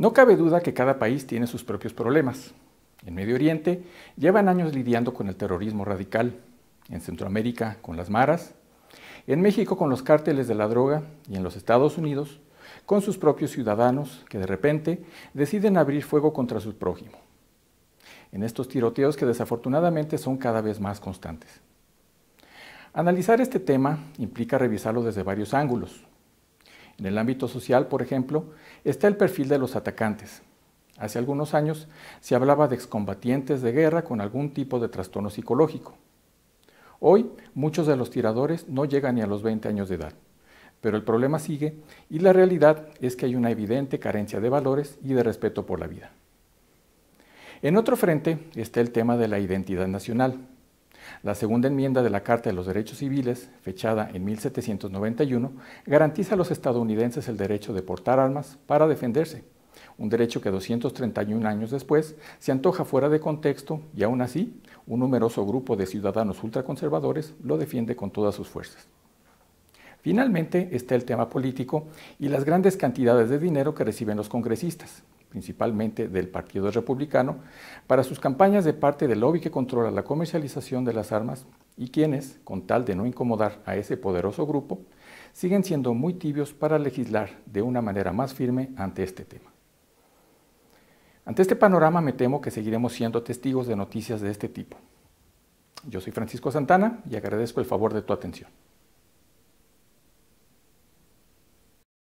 No cabe duda que cada país tiene sus propios problemas. En Medio Oriente llevan años lidiando con el terrorismo radical, en Centroamérica con las maras, en México con los cárteles de la droga y en los Estados Unidos con sus propios ciudadanos que de repente deciden abrir fuego contra su prójimo. En estos tiroteos que desafortunadamente son cada vez más constantes. Analizar este tema implica revisarlo desde varios ángulos, en el ámbito social, por ejemplo, está el perfil de los atacantes. Hace algunos años se hablaba de excombatientes de guerra con algún tipo de trastorno psicológico. Hoy muchos de los tiradores no llegan ni a los 20 años de edad, pero el problema sigue y la realidad es que hay una evidente carencia de valores y de respeto por la vida. En otro frente está el tema de la identidad nacional. La segunda enmienda de la Carta de los Derechos Civiles, fechada en 1791, garantiza a los estadounidenses el derecho de portar armas para defenderse, un derecho que 231 años después se antoja fuera de contexto y aún así un numeroso grupo de ciudadanos ultraconservadores lo defiende con todas sus fuerzas. Finalmente está el tema político y las grandes cantidades de dinero que reciben los congresistas, principalmente del Partido Republicano, para sus campañas de parte del lobby que controla la comercialización de las armas y quienes, con tal de no incomodar a ese poderoso grupo, siguen siendo muy tibios para legislar de una manera más firme ante este tema. Ante este panorama me temo que seguiremos siendo testigos de noticias de este tipo. Yo soy Francisco Santana y agradezco el favor de tu atención.